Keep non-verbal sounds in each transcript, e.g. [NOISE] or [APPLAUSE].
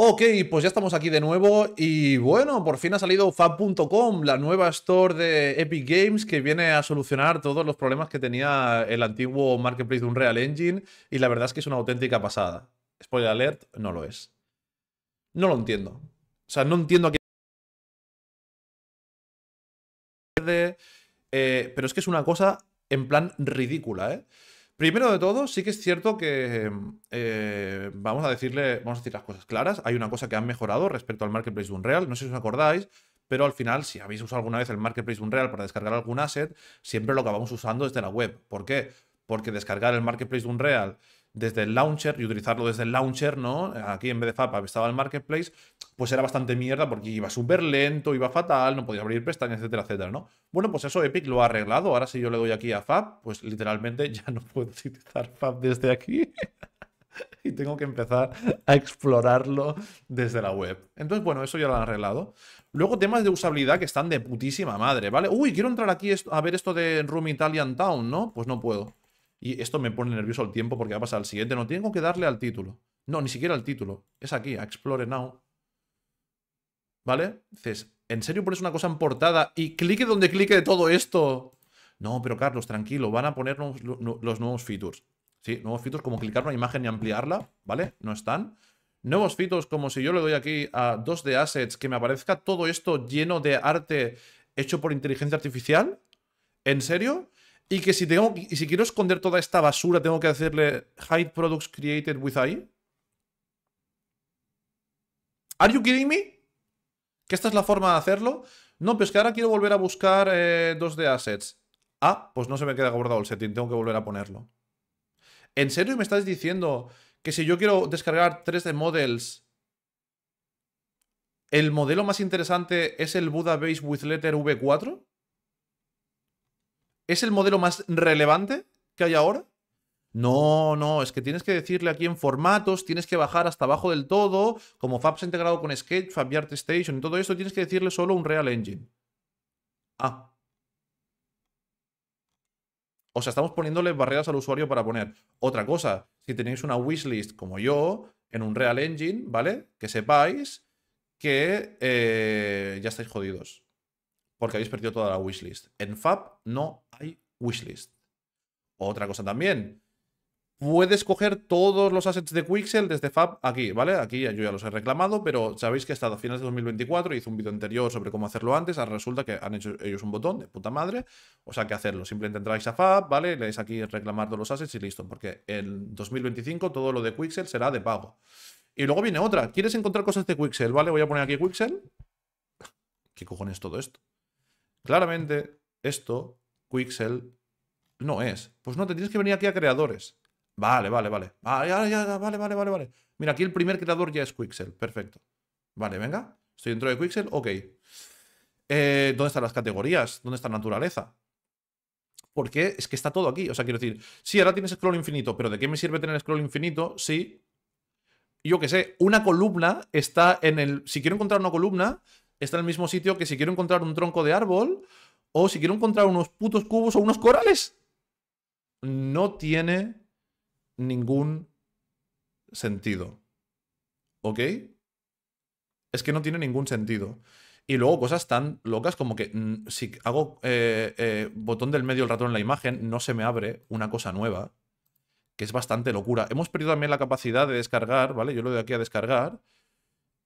Ok, pues ya estamos aquí de nuevo y bueno, por fin ha salido fab.com, la nueva store de Epic Games que viene a solucionar todos los problemas que tenía el antiguo marketplace de Unreal Engine y la verdad es que es una auténtica pasada. Spoiler alert, no lo es. No lo entiendo. O sea, no entiendo a qué... Eh, pero es que es una cosa en plan ridícula, ¿eh? Primero de todo, sí que es cierto que eh, vamos a decirle, vamos a decir las cosas claras. Hay una cosa que han mejorado respecto al marketplace de Unreal. No sé si os acordáis, pero al final, si habéis usado alguna vez el marketplace de Unreal para descargar algún asset, siempre lo que acabamos usando desde la web. ¿Por qué? Porque descargar el marketplace de Unreal desde el launcher y utilizarlo desde el launcher, ¿no? Aquí en vez de FAB estaba el marketplace, pues era bastante mierda porque iba súper lento, iba fatal, no podía abrir pestañas, etcétera, etcétera, ¿no? Bueno, pues eso Epic lo ha arreglado. Ahora si yo le doy aquí a FAP, pues literalmente [LAUGHS] ya no puedo utilizar FAP desde aquí. [LAUGHS] y tengo que empezar a explorarlo desde la web. Entonces, bueno, eso ya lo han arreglado. Luego temas de usabilidad que están de putísima madre, ¿vale? Uy, quiero entrar aquí a ver esto de Room Italian Town, ¿no? Pues no puedo. Y esto me pone nervioso el tiempo porque va a pasar al siguiente. No tengo que darle al título. No, ni siquiera al título. Es aquí, a Explore Now. ¿Vale? Dices, ¿en serio pones una cosa en portada y clique donde clique de todo esto? No, pero Carlos, tranquilo, van a poner los, nuevos features. Sí, nuevos features como clicar una imagen y ampliarla, ¿vale? No están. Nuevos features como si yo le doy aquí a 2D assets que me aparezca todo esto lleno de arte hecho por inteligencia artificial. ¿En serio? Y que si, tengo, y si quiero esconder toda esta basura, tengo que hacerle hide products created with AI. ¿Are you kidding me? ¿Que esta es la forma de hacerlo? No, pero es que ahora quiero volver a buscar 2D eh, assets. Ah, pues no se me queda guardado el setting, tengo que volver a ponerlo. ¿En serio me estás diciendo que si yo quiero descargar 3D models, el modelo más interesante es el Buddha Base with Letter V4? ¿Es el modelo más relevante que hay ahora? No, no, es que tienes que decirle aquí en formatos, tienes que bajar hasta abajo del todo, como ha integrado con Sketch, Fab Art Station y todo esto, tienes que decirle solo un Real Engine. Ah. O sea, estamos poniéndole barreras al usuario para poner. Otra cosa, si tenéis una wishlist como yo, en un Real Engine, ¿vale? Que sepáis que eh, ya estáis jodidos porque habéis perdido toda la wishlist. En Fab no hay wishlist. Otra cosa también. Puedes coger todos los assets de Quixel desde Fab aquí, ¿vale? Aquí yo ya los he reclamado, pero sabéis que estado a finales de 2024 hice un vídeo anterior sobre cómo hacerlo antes. Ahora resulta que han hecho ellos un botón de puta madre. O sea, que hacerlo. Simplemente entráis a Fab, ¿vale? Le aquí reclamar todos los assets y listo. Porque en 2025 todo lo de Quixel será de pago. Y luego viene otra. ¿Quieres encontrar cosas de Quixel? ¿Vale? Voy a poner aquí Quixel. ¿Qué cojones todo esto? Claramente, esto, Quixel, no es. Pues no, te tienes que venir aquí a creadores. Vale, vale, vale. Vale, vale, vale, vale, Mira, aquí el primer creador ya es Quixel. Perfecto. Vale, venga. Estoy dentro de Quixel. Ok. Eh, ¿Dónde están las categorías? ¿Dónde está naturaleza? Porque es que está todo aquí. O sea, quiero decir, sí, ahora tienes scroll infinito, pero ¿de qué me sirve tener scroll infinito Sí. yo qué sé, una columna está en el... Si quiero encontrar una columna, está en el mismo sitio que si quiero encontrar un tronco de árbol o si quiero encontrar unos putos cubos o unos corales. No tiene ningún sentido. ¿Ok? Es que no tiene ningún sentido. Y luego cosas tan locas como que mm, si hago eh, eh, botón del medio el ratón en la imagen, no se me abre una cosa nueva, que es bastante locura. Hemos perdido también la capacidad de descargar, ¿vale? Yo lo doy aquí a descargar.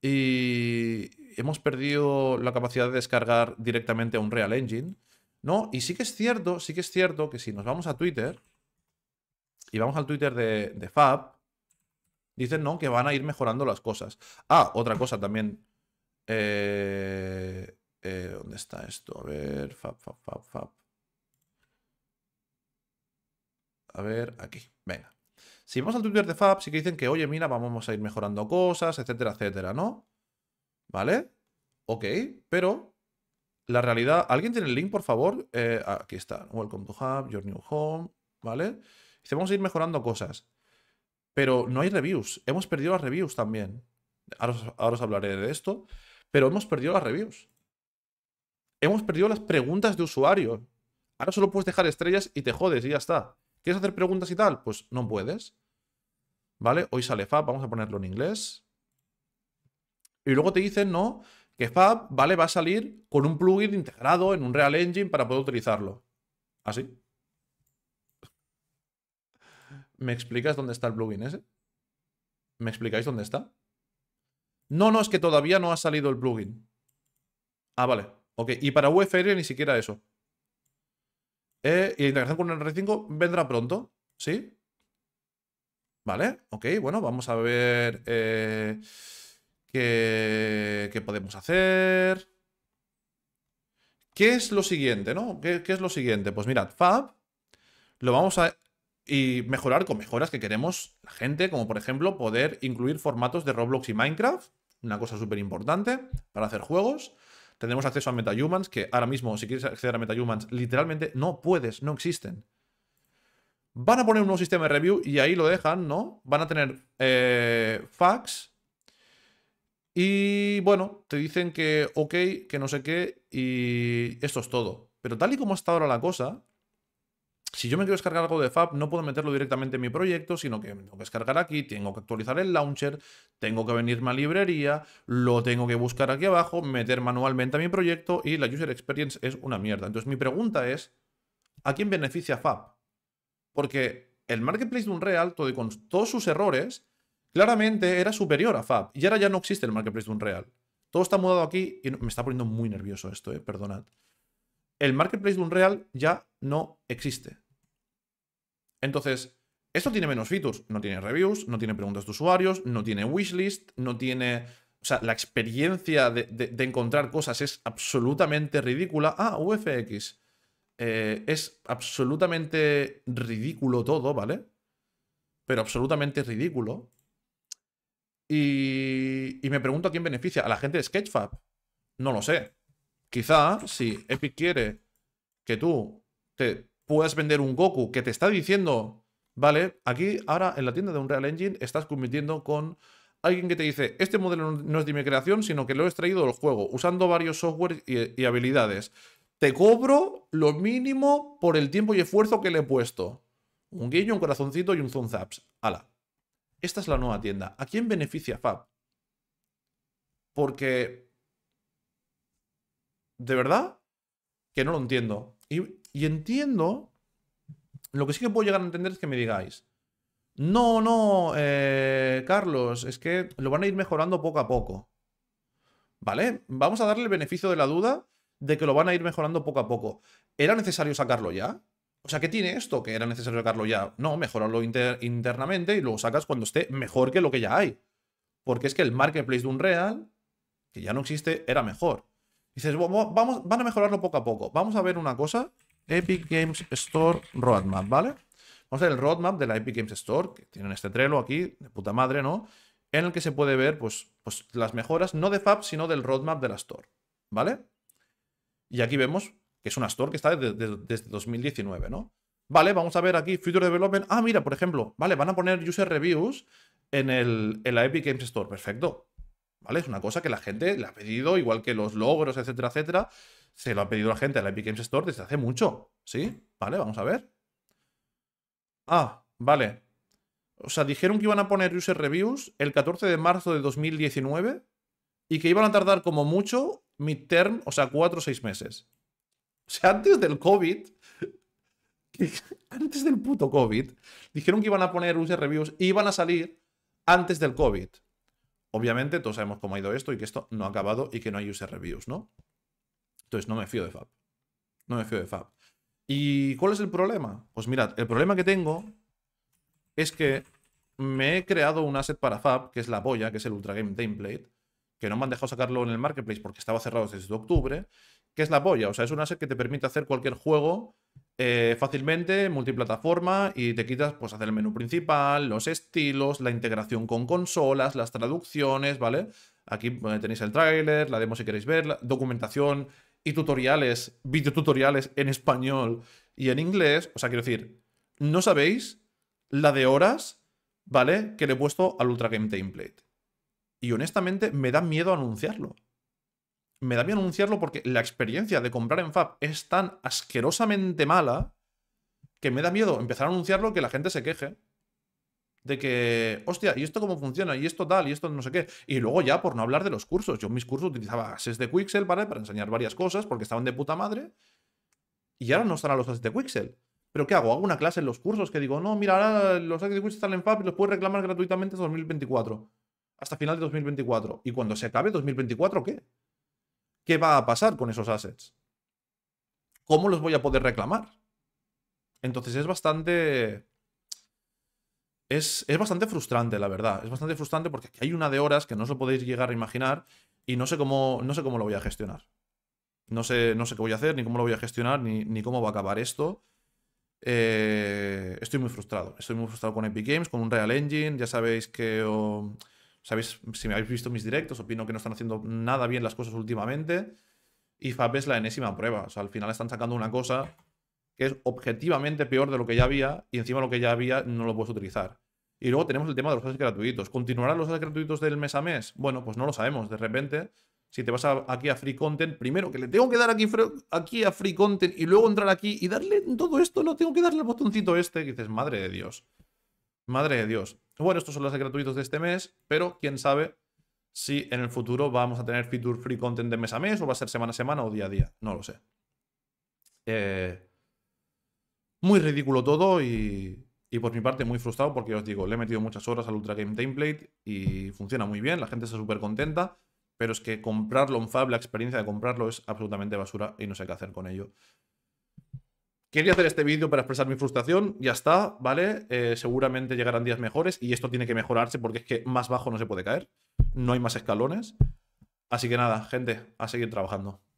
Y, hemos perdido la capacidad de descargar directamente a un Real Engine, ¿no? Y sí que es cierto, sí que es cierto que si nos vamos a Twitter y vamos al Twitter de, Fab, dicen, ¿no? Que van a ir mejorando las cosas. Ah, otra cosa también. Eh, eh, ¿Dónde está esto? A ver, Fab, Fab, Fab, Fab. A ver, aquí. Venga. Si vamos al Twitter de Fab, sí que dicen que, oye, mira, vamos a ir mejorando cosas, etcétera, etcétera, ¿no? ¿Vale? Ok, pero la realidad... ¿Alguien tiene el link, por favor? Eh, aquí está. Welcome to Hub, Your New Home, ¿vale? Dice, vamos a ir mejorando cosas. Pero no hay reviews. Hemos perdido las reviews también. Ahora os, ahora hablaré de esto. Pero hemos perdido las reviews. Hemos perdido las preguntas de usuario. Ahora solo puedes dejar estrellas y te jodes y ya está. ¿Quieres hacer preguntas y tal? Pues no puedes. ¿Vale? Hoy sale FAB, vamos a ponerlo en inglés. Y luego te dicen, no, que Fab, ¿vale? Va a salir con un plugin integrado en un Real Engine para poder utilizarlo. ¿Así? ¿Ah, ¿Me explicas dónde está el plugin ese? ¿Me explicáis dónde está? No, no, es que todavía no ha salido el plugin. Ah, vale. Ok, y para UFR ni siquiera eso. Eh, y la integración con el R5 vendrá pronto, ¿sí? Vale, ok, bueno, vamos a ver... Eh... ¿Qué, podemos hacer? ¿Qué es lo siguiente, no? ¿Qué, es lo siguiente? Pues mirad, Fab lo vamos a... Y mejorar con mejoras que queremos la gente, como por ejemplo poder incluir formatos de Roblox y Minecraft, una cosa súper importante para hacer juegos. tenemos acceso a MetaHumans, que ahora mismo si quieres acceder a MetaHumans, literalmente no puedes, no existen. Van a poner un nuevo sistema de review y ahí lo dejan, ¿no? Van a tener eh, fax y bueno, te dicen que ok, que no sé qué, y esto es todo. Pero tal y como está ahora la cosa, si yo me quiero descargar algo de Fab, no puedo meterlo directamente en mi proyecto, sino que tengo que descargar aquí, tengo que actualizar el launcher, tengo que venirme a librería, lo tengo que buscar aquí abajo, meter manualmente a mi proyecto y la user experience es una mierda. Entonces mi pregunta es, ¿a quién beneficia Fab? Porque el marketplace de Unreal, todo con todos sus errores, claramente era superior a Fab. Y ahora ya no existe el marketplace de Unreal. Todo está mudado aquí y me está poniendo muy nervioso esto, eh, perdonad. El marketplace de Unreal ya no existe. Entonces, esto tiene menos features. No tiene reviews, no tiene preguntas de usuarios, no tiene wishlist, no tiene... O sea, la experiencia de, encontrar cosas es absolutamente ridícula. Ah, UFX. Eh, es absolutamente ridículo todo, ¿vale? Pero absolutamente ridículo. Y, me pregunto a quién beneficia. ¿A la gente de Sketchfab? No lo sé. Quizá si Epic quiere que tú te puedas vender un Goku que te está diciendo, vale, aquí ahora en la tienda de Unreal Engine estás convirtiendo con alguien que te dice, este modelo no es de mi creación, sino que lo he extraído del juego, usando varios software y, habilidades. Te cobro lo mínimo por el tiempo y esfuerzo que le he puesto. Un guiño, un corazoncito y un thumbs up. Ala. Esta es la nueva tienda. ¿A quién beneficia Fab? Porque... De verdad que no lo entiendo. Y, entiendo... Lo que sí que puedo llegar a entender es que me digáis, no, no, eh, Carlos, es que lo van a ir mejorando poco a poco. ¿Vale? Vamos a darle el beneficio de la duda de que lo van a ir mejorando poco a poco. ¿Era necesario sacarlo ya? O sea, ¿qué tiene esto? ¿Que era necesario sacarlo ya? No, mejorarlo internamente y luego sacas cuando esté mejor que lo que ya hay. Porque es que el marketplace de Unreal, que ya no existe, era mejor. Dices, vamos, van a mejorarlo poco a poco. Vamos a ver una cosa. Epic Games Store Roadmap, ¿vale? Vamos a ver el roadmap de la Epic Games Store, que tienen este trelo aquí, de puta madre, ¿no? En el que se puede ver, pues, pues las mejoras, no de Fab, sino del roadmap de la Store, ¿vale? Y aquí vemos que es una store que está desde, 2019, ¿no? Vale, vamos a ver aquí Future Development. Ah, mira, por ejemplo, vale, van a poner User Reviews en, el, en la Epic Games Store. Perfecto. ¿Vale? Es una cosa que la gente le ha pedido, igual que los logros, etcétera, etcétera. Se lo ha pedido la gente a la Epic Games Store desde hace mucho. ¿Sí? Vale, vamos a ver. Ah, vale. O sea, dijeron que iban a poner User Reviews el 14 de marzo de 2019 y que iban a tardar como mucho midterm, o sea, 4 o 6 meses. [LAUGHS] sea, antes del COVID, [LAUGHS] antes del puto COVID, dijeron que iban a poner user reviews y iban a salir antes del COVID. Obviamente, todos sabemos cómo ha ido esto y que esto no ha acabado y que no hay user reviews, ¿no? Entonces, no me fío de Fab. No me fío de Fab. ¿Y cuál es el problema? Pues mirad, el problema que tengo es que me he creado un asset para Fab, que es la boya, que es el Ultra Game Template, que no me han dejado sacarlo en el marketplace porque estaba cerrado desde octubre, que es la polla. O sea, es un asset que te permite hacer cualquier juego eh, fácilmente, multiplataforma, y te quitas, pues, hacer el menú principal, los estilos, la integración con consolas, las traducciones, ¿vale? Aquí eh, tenéis el tráiler, la demo si queréis verla, documentación y tutoriales, videotutoriales en español y en inglés. O sea, quiero decir, no sabéis la de horas, ¿vale? Que le he puesto al Ultra Game Template. Y honestamente me da miedo anunciarlo. Me da miedo anunciarlo porque la experiencia de comprar en Fab es tan asquerosamente mala que me da miedo empezar a anunciarlo que la gente se queje. De que, hostia, ¿y esto cómo funciona? ¿Y esto tal? ¿Y esto no sé qué? Y luego ya, por no hablar de los cursos. Yo en mis cursos utilizaba ases de Quixel para, para enseñar varias cosas porque estaban de puta madre. Y ahora no están a los ases de Quixel. ¿Pero qué hago? ¿Hago una clase en los cursos que digo, no, mira, ahora los ases de Quixel están en FAB y los puedes reclamar gratuitamente en 2024? hasta final de 2024. ¿Y cuando se acabe 2024 qué? ¿Qué va a pasar con esos assets? ¿Cómo los voy a poder reclamar? Entonces es bastante... Es, bastante frustrante, la verdad. Es bastante frustrante porque aquí hay una de horas que no os lo podéis llegar a imaginar y no sé cómo, no sé cómo lo voy a gestionar. No sé, no sé qué voy a hacer, ni cómo lo voy a gestionar, ni, cómo va a acabar esto. Eh, estoy muy frustrado. Estoy muy frustrado con Epic Games, con un Real Engine. Ya sabéis que oh, Sabéis, si me habéis visto mis directos, opino que no están haciendo nada bien las cosas últimamente. Y FAP es la enésima prueba. O sea, al final están sacando una cosa que es objetivamente peor de lo que ya había y encima lo que ya había no lo puedes utilizar. Y luego tenemos el tema de los ases gratuitos. ¿Continuarán los ases gratuitos del mes a mes? Bueno, pues no lo sabemos. De repente, si te vas aquí a Free Content, primero que le tengo que dar aquí, aquí a Free Content y luego entrar aquí y darle todo esto, no tengo que darle el botoncito este. Y dices, madre de Dios. Madre de Dios bueno, estos son los gratuitos de este mes, pero quién sabe si en el futuro vamos a tener feature free content de mes a mes o va a ser semana a semana o día a día, no lo sé. Eh, muy ridículo todo y, y por mi parte muy frustrado porque os digo, le he metido muchas horas al Ultra Game Template y funciona muy bien, la gente está súper contenta, pero es que comprarlo en Fab, la experiencia de comprarlo es absolutamente basura y no sé qué hacer con ello. Quería hacer este vídeo para expresar mi frustración, ya está, ¿vale? Eh, seguramente llegarán días mejores y esto tiene que mejorarse porque es que más bajo no se puede caer, no hay más escalones. Así que nada, gente, a seguir trabajando.